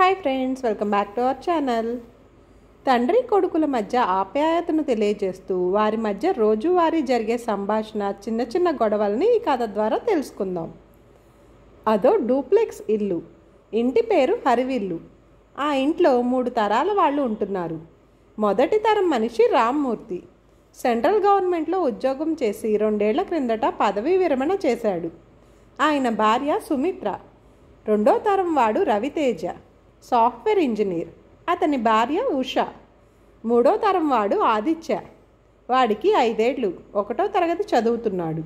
hi friends welcome back to our channel తండ్రి కొడుకుల మధ్య ఆప్యాయతను తెలియజేస్తూ వారి మధ్య రోజువారీ జరిగే సంభాషణ చిన్న చిన్న గొడవల్ని ఈ కథ ద్వారా తెలుసుకుందాం అదో డూప్లెక్స్ ఇల్లు ఇంటి పేరు హరివిల్లు ఆ ఇంట్లో మూడు తరాల వాళ్ళు ఉంటున్నారు మొదటి తరం మనిషి రామ్మూర్తి సెంట్రల్ గవర్నమెంట్లో ఉద్యోగం చేసి రెండేళ్ల క్రిందట పదవీ విరమణ చేశాడు ఆయన భార్య సుమిత్ర రెండో తరం వాడు రవితేజ సాఫ్ట్వేర్ ఇంజనీర్ అతని భార్య ఉష మూడో తరం వాడు ఆదిత్య వాడికి ఐదేళ్లు ఒకటో తరగతి చదువుతున్నాడు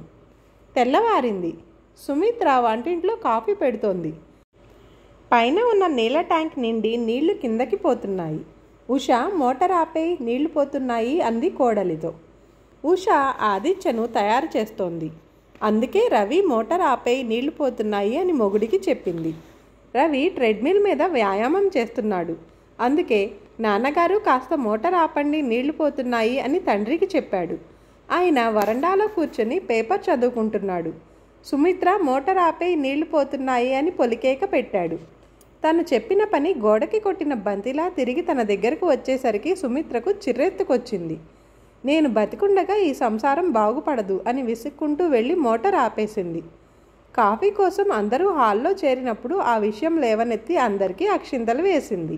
తెల్లవారింది సుమిత్ర వంటింట్లో కాఫీ పెడుతోంది పైన ఉన్న నీళ్ళ ట్యాంక్ నిండి నీళ్లు కిందకి పోతున్నాయి ఉష మోటార్ ఆపే నీళ్లు పోతున్నాయి అంది కోడలితో ఉష ఆదిత్యను తయారు చేస్తోంది అందుకే రవి మోటార్ ఆపే నీళ్లు పోతున్నాయి అని మొగుడికి చెప్పింది రవి ట్రెడ్మిల్ మీద వ్యాయామం చేస్తున్నాడు అందుకే నాన్నగారు కాస్త మోటార్ ఆపండి నీళ్లు పోతున్నాయి అని తండ్రికి చెప్పాడు ఆయన వరండాలో కూర్చొని పేపర్ చదువుకుంటున్నాడు సుమిత్ర మోటార్ ఆపే నీళ్లు పోతున్నాయి అని పొలికేక పెట్టాడు తను చెప్పిన పని గోడకి కొట్టిన బంతిలా తిరిగి తన దగ్గరకు వచ్చేసరికి సుమిత్రకు చిర్రెత్తుకొచ్చింది నేను బతికుండగా ఈ సంసారం బాగుపడదు అని విసుక్కుంటూ వెళ్ళి మోటార్ ఆపేసింది కాఫీ కోసం అందరూ హాల్లో చేరినప్పుడు ఆ విషయం లేవనెత్తి అందరికీ అక్షింతలు వేసింది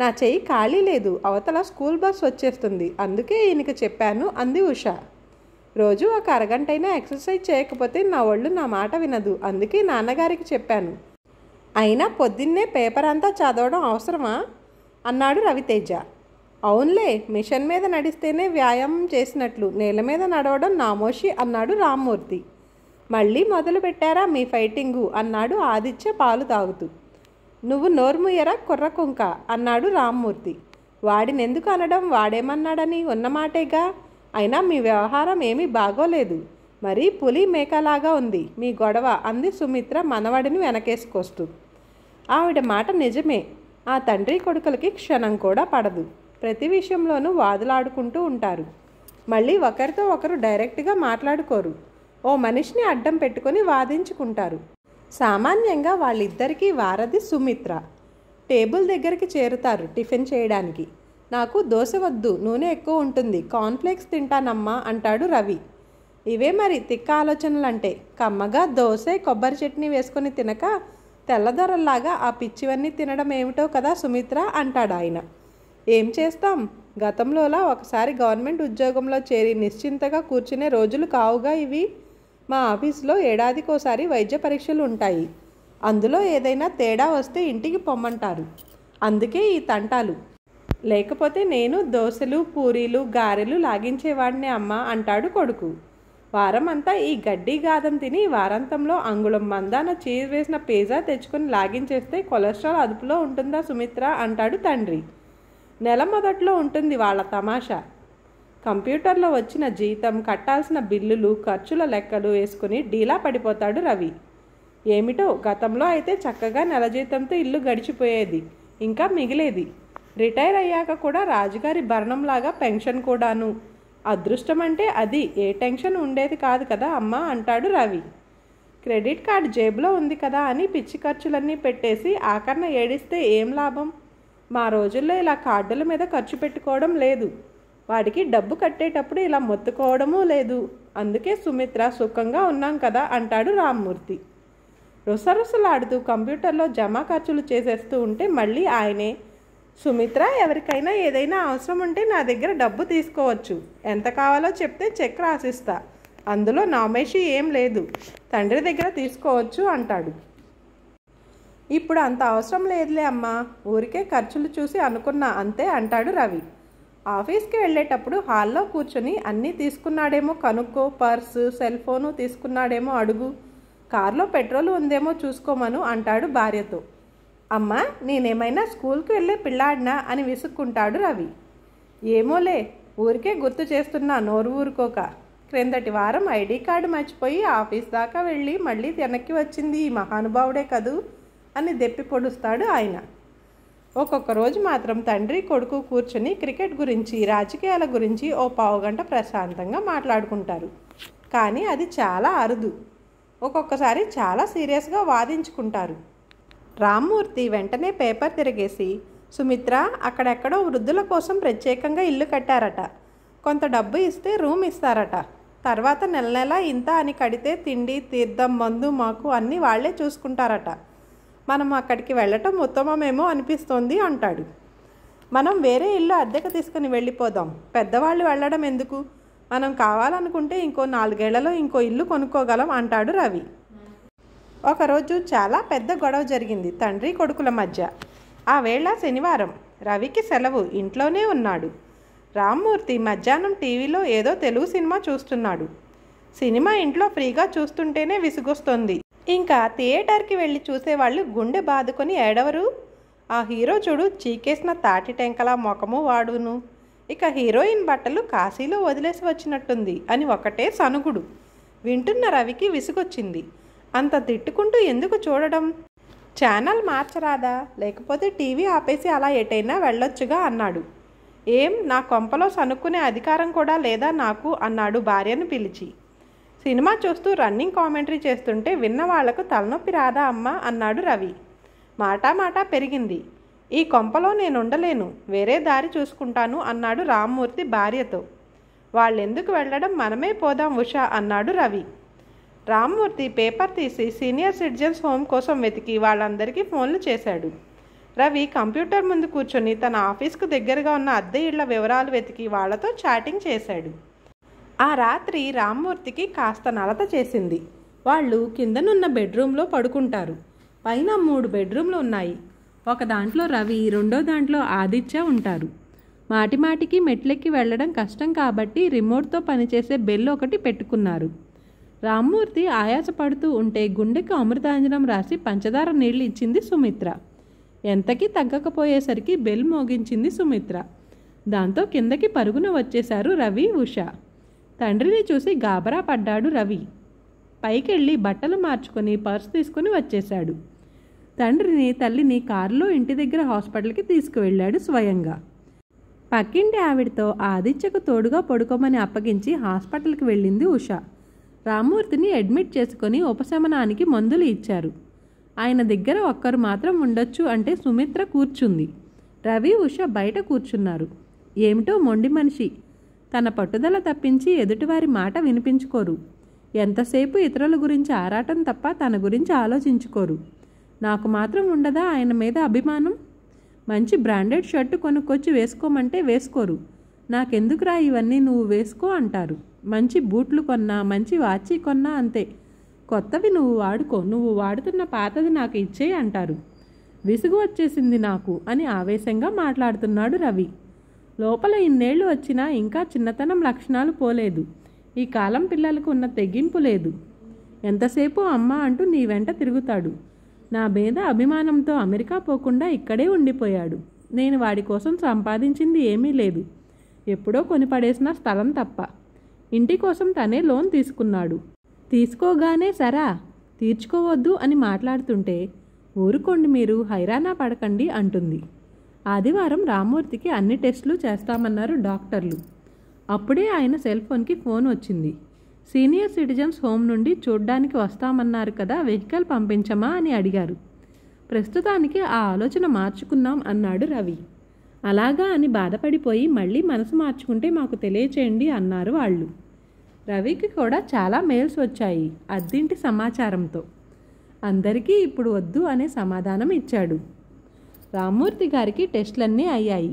నా చెయ్యి ఖాళీ లేదు అవతల స్కూల్ బస్ వచ్చేస్తుంది అందుకే ఈయనకి చెప్పాను అంది ఉష రోజు ఒక అరగంటైనా ఎక్సర్సైజ్ చేయకపోతే నా ఒళ్ళు నా మాట వినదు అందుకే నాన్నగారికి చెప్పాను అయినా పొద్దున్నే పేపర్ అంతా చదవడం అవసరమా అన్నాడు రవితేజ అవునులే మిషన్ మీద నడిస్తేనే వ్యాయామం చేసినట్లు నేల మీద నడవడం నామోషి అన్నాడు రామ్మూర్తి మళ్ళీ మొదలు పెట్టారా మీ ఫైటింగు అన్నాడు ఆదిత్య పాలు తాగుతూ నువ్వు నోర్ముయ్యరా కుర్ర కుంక అన్నాడు రామ్మూర్తి వాడినెందుకు అనడం వాడేమన్నాడని ఉన్నమాటేగా అయినా మీ వ్యవహారం ఏమీ బాగోలేదు మరీ పులి మేకలాగా ఉంది మీ గొడవ అంది సుమిత్ర మనవడిని వెనకేసుకొస్తూ ఆవిడ మాట నిజమే ఆ తండ్రి కొడుకులకి క్షణం కూడా పడదు ప్రతి విషయంలోనూ వాదులాడుకుంటూ ఉంటారు మళ్ళీ ఒకరితో ఒకరు డైరెక్ట్గా మాట్లాడుకోరు ఓ మనిషిని అడ్డం పెట్టుకొని వాదించుకుంటారు సామాన్యంగా వాళ్ళిద్దరికీ వారధి సుమిత్ర టేబుల్ దగ్గరికి చేరుతారు టిఫిన్ చేయడానికి నాకు దోశ వద్దు నూనె ఎక్కువ ఉంటుంది కాన్ఫ్లెక్స్ తింటానమ్మా అంటాడు రవి ఇవే మరి తిక్క ఆలోచనలంటే కమ్మగా దోశ కొబ్బరి చట్నీ వేసుకొని తినక తెల్లదొరల్లాగా ఆ పిచ్చివన్నీ తినడం ఏమిటో కదా సుమిత్ర అంటాడు ఆయన ఏం చేస్తాం గతంలోలా ఒకసారి గవర్నమెంట్ ఉద్యోగంలో చేరి నిశ్చింతగా కూర్చునే రోజులు కావుగా ఇవి మా ఆఫీస్లో ఏడాదికోసారి వైద్య పరీక్షలు ఉంటాయి అందులో ఏదైనా తేడా వస్తే ఇంటికి పొమ్మంటారు అందుకే ఈ తంటాలు లేకపోతే నేను దోశలు పూరీలు గారెలు లాగించేవాడిని అమ్మ అంటాడు కొడుకు వారమంతా ఈ గడ్డి గాదం తిని వారాంతంలో అంగుళం మందాన చీజ్ వేసిన పిజ్జా తెచ్చుకుని లాగించేస్తే కొలెస్ట్రాల్ అదుపులో ఉంటుందా సుమిత్ర అంటాడు తండ్రి నెల మొదట్లో ఉంటుంది వాళ్ళ తమాషా కంప్యూటర్లో వచ్చిన జీతం కట్టాల్సిన బిల్లులు ఖర్చుల లెక్కలు వేసుకుని డీలా పడిపోతాడు రవి ఏమిటో గతంలో అయితే చక్కగా నెల జీతంతో ఇల్లు గడిచిపోయేది ఇంకా మిగిలేది రిటైర్ అయ్యాక కూడా రాజుగారి భరణంలాగా పెన్షన్ కూడాను అదృష్టం అంటే అది ఏ టెన్షన్ ఉండేది కాదు కదా అమ్మ అంటాడు రవి క్రెడిట్ కార్డ్ జేబులో ఉంది కదా అని పిచ్చి ఖర్చులన్నీ పెట్టేసి ఆఖరణ ఏడిస్తే ఏం లాభం మా రోజుల్లో ఇలా కార్డుల మీద ఖర్చు పెట్టుకోవడం లేదు వాడికి డబ్బు కట్టేటప్పుడు ఇలా మొత్తుకోవడమూ లేదు అందుకే సుమిత్ర సుఖంగా ఉన్నాం కదా అంటాడు రామ్మూర్తి రుసరుసలాడుతూ కంప్యూటర్లో జమా ఖర్చులు చేసేస్తూ ఉంటే మళ్ళీ ఆయనే సుమిత్ర ఎవరికైనా ఏదైనా అవసరం ఉంటే నా దగ్గర డబ్బు తీసుకోవచ్చు ఎంత కావాలో చెప్తే చెక్ రాసిస్తా అందులో నామేషి ఏం లేదు తండ్రి దగ్గర తీసుకోవచ్చు అంటాడు ఇప్పుడు అంత అవసరం లేదులే అమ్మా ఊరికే ఖర్చులు చూసి అనుకున్నా అంతే అంటాడు రవి ఆఫీస్కి వెళ్ళేటప్పుడు హాల్లో కూర్చొని అన్నీ తీసుకున్నాడేమో కనుక్కో పర్సు సెల్ ఫోను తీసుకున్నాడేమో అడుగు కారులో పెట్రోల్ ఉందేమో చూసుకోమను అంటాడు భార్యతో అమ్మ నేనేమైనా స్కూల్కి వెళ్ళే పిల్లాడినా అని విసుక్కుంటాడు రవి ఏమోలే ఊరికే గుర్తు చేస్తున్నా నోరు ఊరుకోక క్రిందటి వారం ఐడి కార్డు మర్చిపోయి ఆఫీస్ దాకా వెళ్ళి మళ్ళీ వెనక్కి వచ్చింది ఈ మహానుభావుడే కదూ అని దెప్పి పొడుస్తాడు ఆయన ఒక్కొక్క రోజు మాత్రం తండ్రి కొడుకు కూర్చొని క్రికెట్ గురించి రాజకీయాల గురించి ఓ పావు గంట ప్రశాంతంగా మాట్లాడుకుంటారు కానీ అది చాలా అరుదు ఒక్కొక్కసారి చాలా సీరియస్గా వాదించుకుంటారు రామ్మూర్తి వెంటనే పేపర్ తిరిగేసి సుమిత్ర అక్కడెక్కడో వృద్ధుల కోసం ప్రత్యేకంగా ఇల్లు కట్టారట కొంత డబ్బు ఇస్తే రూమ్ ఇస్తారట తర్వాత నెల నెల ఇంత అని కడితే తిండి తీర్థం మందు మాకు అన్నీ వాళ్లే చూసుకుంటారట మనం అక్కడికి వెళ్ళటం ఉత్తమమేమో అనిపిస్తోంది అంటాడు మనం వేరే ఇల్లు అద్దెకు తీసుకుని వెళ్ళిపోదాం పెద్దవాళ్ళు వెళ్ళడం ఎందుకు మనం కావాలనుకుంటే ఇంకో నాలుగేళ్లలో ఇంకో ఇల్లు కొనుక్కోగలం అంటాడు రవి ఒకరోజు చాలా పెద్ద గొడవ జరిగింది తండ్రి కొడుకుల మధ్య ఆ వేళ శనివారం రవికి సెలవు ఇంట్లోనే ఉన్నాడు రామ్మూర్తి మధ్యాహ్నం టీవీలో ఏదో తెలుగు సినిమా చూస్తున్నాడు సినిమా ఇంట్లో ఫ్రీగా చూస్తుంటేనే విసుగొస్తుంది ఇంకా థియేటర్కి వెళ్ళి చూసేవాళ్ళు గుండె బాదుకొని ఏడవరు ఆ హీరో చూడు చీకేసిన తాటి టెంకలా ముఖము వాడును ఇక హీరోయిన్ బట్టలు కాశీలో వదిలేసి వచ్చినట్టుంది అని ఒకటే సనుగుడు వింటున్న రవికి విసుగొచ్చింది అంత తిట్టుకుంటూ ఎందుకు చూడడం ఛానల్ మార్చరాదా లేకపోతే టీవీ ఆపేసి అలా ఎటైనా వెళ్ళొచ్చుగా అన్నాడు ఏం నా కొంపలో సనుక్కునే అధికారం కూడా లేదా నాకు అన్నాడు భార్యను పిలిచి సినిమా చూస్తూ రన్నింగ్ కామెంటరీ చేస్తుంటే విన్న వాళ్లకు తలనొప్పి రాదా అమ్మ అన్నాడు రవి మాటా మాటా పెరిగింది ఈ కొంపలో నేనుండలేను వేరే దారి చూసుకుంటాను అన్నాడు రామ్మూర్తి భార్యతో వాళ్ళెందుకు వెళ్ళడం మనమే పోదాం ఉషా అన్నాడు రవి రామ్మూర్తి పేపర్ తీసి సీనియర్ సిటిజన్స్ హోమ్ కోసం వెతికి వాళ్ళందరికీ ఫోన్లు చేశాడు రవి కంప్యూటర్ ముందు కూర్చొని తన ఆఫీస్కు దగ్గరగా ఉన్న అద్దె ఇళ్ల వివరాలు వెతికి వాళ్లతో చాటింగ్ చేశాడు ఆ రాత్రి రామ్మూర్తికి కాస్త నలత చేసింది వాళ్ళు కిందనున్న బెడ్రూమ్లో పడుకుంటారు పైన మూడు బెడ్రూమ్లు ఉన్నాయి ఒక దాంట్లో రవి రెండో దాంట్లో ఆదిత్య ఉంటారు మాటిమాటికి మెట్లెక్కి వెళ్ళడం కష్టం కాబట్టి రిమోట్తో పనిచేసే బెల్ ఒకటి పెట్టుకున్నారు రామ్మూర్తి ఆయాసపడుతూ ఉంటే గుండెకు అమృతాంజనం రాసి పంచదార నీళ్ళు ఇచ్చింది సుమిత్ర ఎంతకీ తగ్గకపోయేసరికి బెల్ మోగించింది సుమిత్ర దాంతో కిందకి పరుగున వచ్చేశారు రవి ఉష తండ్రిని చూసి గాబరా పడ్డాడు రవి పైకెళ్ళి బట్టలు మార్చుకొని పర్స్ తీసుకుని వచ్చేశాడు తండ్రిని తల్లిని కారులో ఇంటి దగ్గర హాస్పిటల్కి తీసుకువెళ్ళాడు స్వయంగా పక్కింటి ఆవిడతో ఆదిత్యకు తోడుగా పడుకోమని అప్పగించి హాస్పిటల్కి వెళ్ళింది ఉష రామ్మూర్తిని అడ్మిట్ చేసుకొని ఉపశమనానికి మందులు ఇచ్చారు ఆయన దగ్గర ఒక్కరు మాత్రం ఉండొచ్చు అంటే సుమిత్ర కూర్చుంది రవి ఉష బయట కూర్చున్నారు ఏమిటో మొండి మనిషి తన పట్టుదల తప్పించి ఎదుటివారి మాట వినిపించుకోరు ఎంతసేపు ఇతరుల గురించి ఆరాటం తప్ప తన గురించి ఆలోచించుకోరు నాకు మాత్రం ఉండదా ఆయన మీద అభిమానం మంచి బ్రాండెడ్ షర్టు కొనుక్కొచ్చి వేసుకోమంటే వేసుకోరు నాకెందుకురా ఇవన్నీ నువ్వు వేసుకో అంటారు మంచి బూట్లు కొన్నా మంచి వాచి కొన్నా అంతే కొత్తవి నువ్వు వాడుకో నువ్వు వాడుతున్న పాతది నాకు ఇచ్చేయి అంటారు విసుగు వచ్చేసింది నాకు అని ఆవేశంగా మాట్లాడుతున్నాడు రవి లోపల ఇన్నేళ్లు వచ్చినా ఇంకా చిన్నతనం లక్షణాలు పోలేదు ఈ కాలం పిల్లలకు ఉన్న తెగింపు లేదు ఎంతసేపు అమ్మ అంటూ నీ వెంట తిరుగుతాడు నా భేద అభిమానంతో అమెరికా పోకుండా ఇక్కడే ఉండిపోయాడు నేను వాడి కోసం సంపాదించింది ఏమీ లేదు ఎప్పుడో కొనిపడేసిన స్థలం తప్ప ఇంటి కోసం తనే లోన్ తీసుకున్నాడు తీసుకోగానే సరా తీర్చుకోవద్దు అని మాట్లాడుతుంటే ఊరుకోండి మీరు హైరానా పడకండి అంటుంది ఆదివారం రామ్మూర్తికి అన్ని టెస్టులు చేస్తామన్నారు డాక్టర్లు అప్పుడే ఆయన సెల్ ఫోన్కి ఫోన్ వచ్చింది సీనియర్ సిటిజన్స్ హోమ్ నుండి చూడ్డానికి వస్తామన్నారు కదా వెహికల్ పంపించమా అని అడిగారు ప్రస్తుతానికి ఆ ఆలోచన మార్చుకున్నాం అన్నాడు రవి అలాగా అని బాధపడిపోయి మళ్ళీ మనసు మార్చుకుంటే మాకు తెలియచేయండి అన్నారు వాళ్ళు రవికి కూడా చాలా మెయిల్స్ వచ్చాయి అద్దింటి సమాచారంతో అందరికీ ఇప్పుడు వద్దు అనే సమాధానం ఇచ్చాడు రామ్మూర్తి గారికి టెస్ట్లన్నీ అయ్యాయి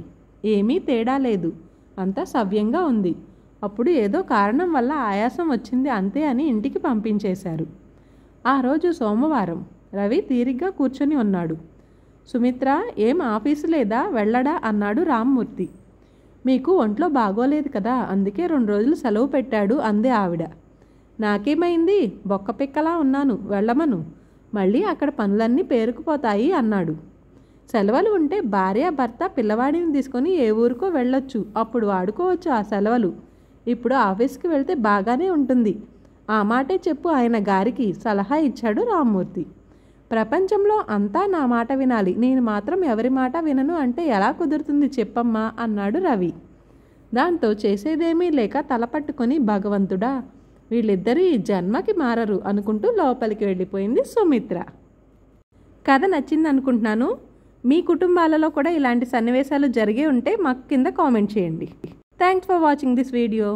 ఏమీ తేడా లేదు అంతా సవ్యంగా ఉంది అప్పుడు ఏదో కారణం వల్ల ఆయాసం వచ్చింది అంతే అని ఇంటికి పంపించేశారు ఆ రోజు సోమవారం రవి తీరిగ్గా కూర్చొని ఉన్నాడు సుమిత్ర ఏం ఆఫీసు లేదా వెళ్ళడా అన్నాడు రామ్మూర్తి మీకు ఒంట్లో బాగోలేదు కదా అందుకే రెండు రోజులు సెలవు పెట్టాడు అందే ఆవిడ నాకేమైంది బొక్క పిక్కలా ఉన్నాను వెళ్ళమను మళ్ళీ అక్కడ పనులన్నీ పేరుకుపోతాయి అన్నాడు సెలవులు ఉంటే భార్య భర్త పిల్లవాడిని తీసుకొని ఏ ఊరికో వెళ్ళొచ్చు అప్పుడు ఆడుకోవచ్చు ఆ సెలవులు ఇప్పుడు ఆఫీస్కి వెళ్తే బాగానే ఉంటుంది ఆ మాటే చెప్పు ఆయన గారికి సలహా ఇచ్చాడు రామ్మూర్తి ప్రపంచంలో అంతా నా మాట వినాలి నేను మాత్రం ఎవరి మాట వినను అంటే ఎలా కుదురుతుంది చెప్పమ్మా అన్నాడు రవి దాంతో చేసేదేమీ లేక తల పట్టుకొని భగవంతుడా వీళ్ళిద్దరూ ఈ జన్మకి మారరు అనుకుంటూ లోపలికి వెళ్ళిపోయింది సుమిత్ర కథ నచ్చిందనుకుంటున్నాను మీ కుటుంబాలలో కూడా ఇలాంటి సన్నివేశాలు జరిగే ఉంటే మాకు కింద కామెంట్ చేయండి thanks for watching this video